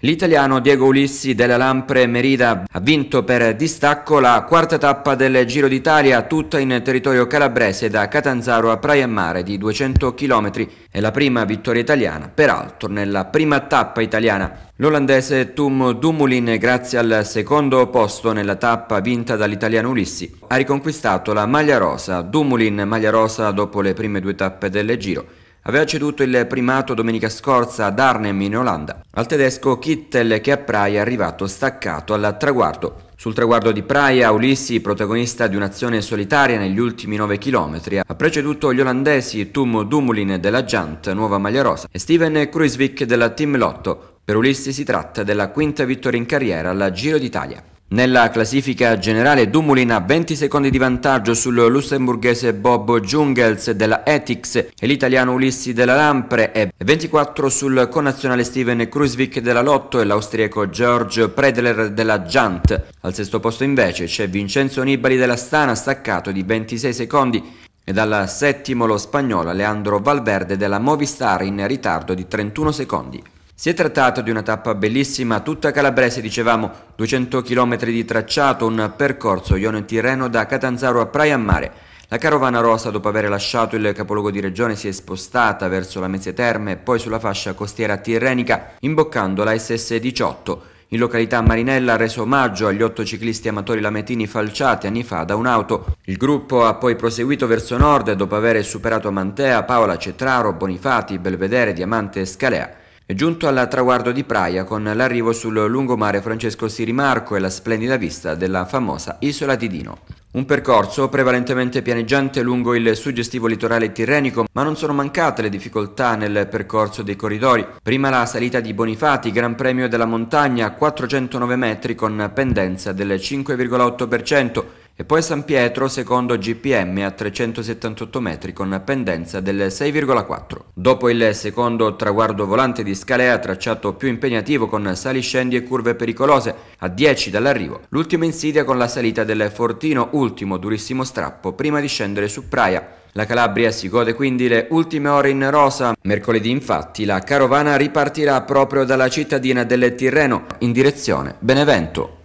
L'italiano Diego Ulissi della Lampre Merida ha vinto per distacco la quarta tappa del Giro d'Italia tutta in territorio calabrese da Catanzaro a Praia Mare di 200 km È la prima vittoria italiana, peraltro nella prima tappa italiana. L'olandese Tum Dumulin grazie al secondo posto nella tappa vinta dall'italiano Ulissi ha riconquistato la maglia rosa. Dumulin maglia rosa dopo le prime due tappe del Giro aveva ceduto il primato domenica scorsa ad Arnhem in Olanda al tedesco Kittel che a Praia è arrivato staccato al traguardo. Sul traguardo di Praia, Ulissi, protagonista di un'azione solitaria negli ultimi 9 km, ha preceduto gli olandesi Tum Dumulin della Jant, nuova maglia rosa, e Steven Kruisvik della Team Lotto. Per Ulissi si tratta della quinta vittoria in carriera al Giro d'Italia. Nella classifica generale Dumoulin ha 20 secondi di vantaggio sul lussemburghese Bob Jungels della Ethics e l'italiano Ulissi della Lampre e 24 sul connazionale Steven Kruzvik della Lotto e l'austriaco George Predler della Giant. Al sesto posto invece c'è Vincenzo Nibali della Stana staccato di 26 secondi e dal settimo lo spagnolo Leandro Valverde della Movistar in ritardo di 31 secondi. Si è trattato di una tappa bellissima, tutta calabrese dicevamo, 200 km di tracciato, un percorso Ionio-Tirreno da Catanzaro a Praia a Mare. La carovana rossa, dopo aver lasciato il capoluogo di regione, si è spostata verso la Mezze Terme e poi sulla fascia costiera tirrenica, imboccando la SS18. In località Marinella ha reso omaggio agli otto ciclisti amatori lametini falciati anni fa da un'auto. Il gruppo ha poi proseguito verso nord dopo aver superato Mantea, Paola, Cetraro, Bonifati, Belvedere, Diamante e Scalea. È giunto al traguardo di Praia con l'arrivo sul lungomare Francesco Sirimarco e la splendida vista della famosa isola di Dino. Un percorso prevalentemente pianeggiante lungo il suggestivo litorale tirrenico, ma non sono mancate le difficoltà nel percorso dei corridori. Prima la salita di Bonifati, Gran Premio della Montagna, 409 metri con pendenza del 5,8%, e poi San Pietro secondo GPM a 378 metri con pendenza del 6,4. Dopo il secondo traguardo volante di Scalea, tracciato più impegnativo con sali scendi e curve pericolose a 10 dall'arrivo, l'ultima insidia con la salita del Fortino, ultimo durissimo strappo prima di scendere su Praia. La Calabria si gode quindi le ultime ore in rosa. Mercoledì infatti la carovana ripartirà proprio dalla cittadina del Tirreno in direzione Benevento.